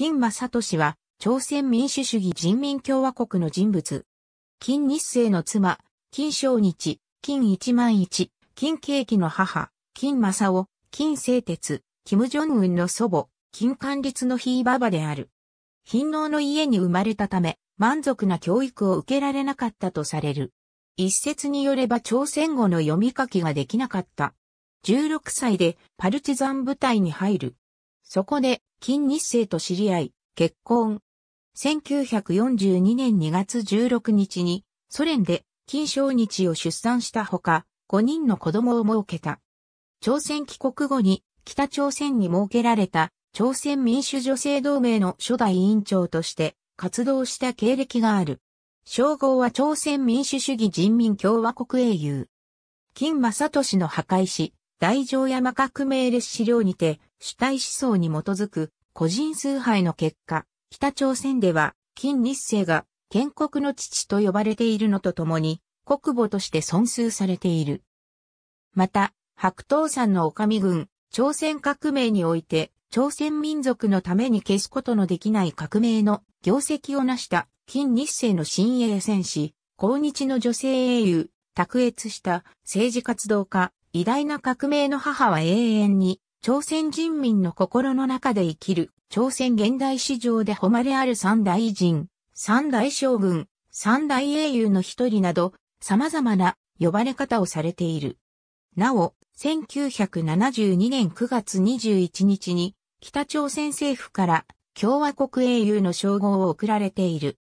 金正俊は、朝鮮民主主義人民共和国の人物。金日成の妻、金正日、金一万一、金景気の母、金正夫、金清哲、金正恩の祖母、金管律のひいばばである。貧農の家に生まれたため、満足な教育を受けられなかったとされる。一説によれば朝鮮語の読み書きができなかった。16歳でパルチザン部隊に入る。そこで、金日成と知り合い、結婚。1942年2月16日に、ソ連で金正日を出産したほか、5人の子供を設けた。朝鮮帰国後に、北朝鮮に設けられた、朝鮮民主女性同盟の初代委員長として、活動した経歴がある。称号は朝鮮民主主義人民共和国英雄。金正俊の破壊し、大乗山革命列資料にて、主体思想に基づく個人崇拝の結果、北朝鮮では、金日成が建国の父と呼ばれているのとともに、国母として尊崇されている。また、白頭山の女将軍、朝鮮革命において、朝鮮民族のために消すことのできない革命の業績を成した金日成の新鋭戦士、抗日の女性英雄、卓越した政治活動家、偉大な革命の母は永遠に、朝鮮人民の心の中で生きる、朝鮮現代史上で誉れある三大人、三大将軍、三大英雄の一人など、様々な呼ばれ方をされている。なお、1972年9月21日に、北朝鮮政府から共和国英雄の称号を贈られている。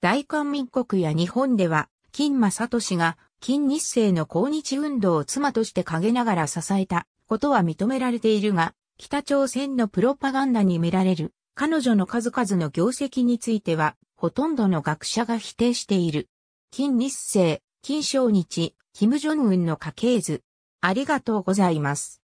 大韓民国や日本では、金正俊が近日生の抗日運動を妻として陰ながら支えたことは認められているが、北朝鮮のプロパガンダに見られる彼女の数々の業績については、ほとんどの学者が否定している。金日成、金正日、金正恩の家系図。ありがとうございます。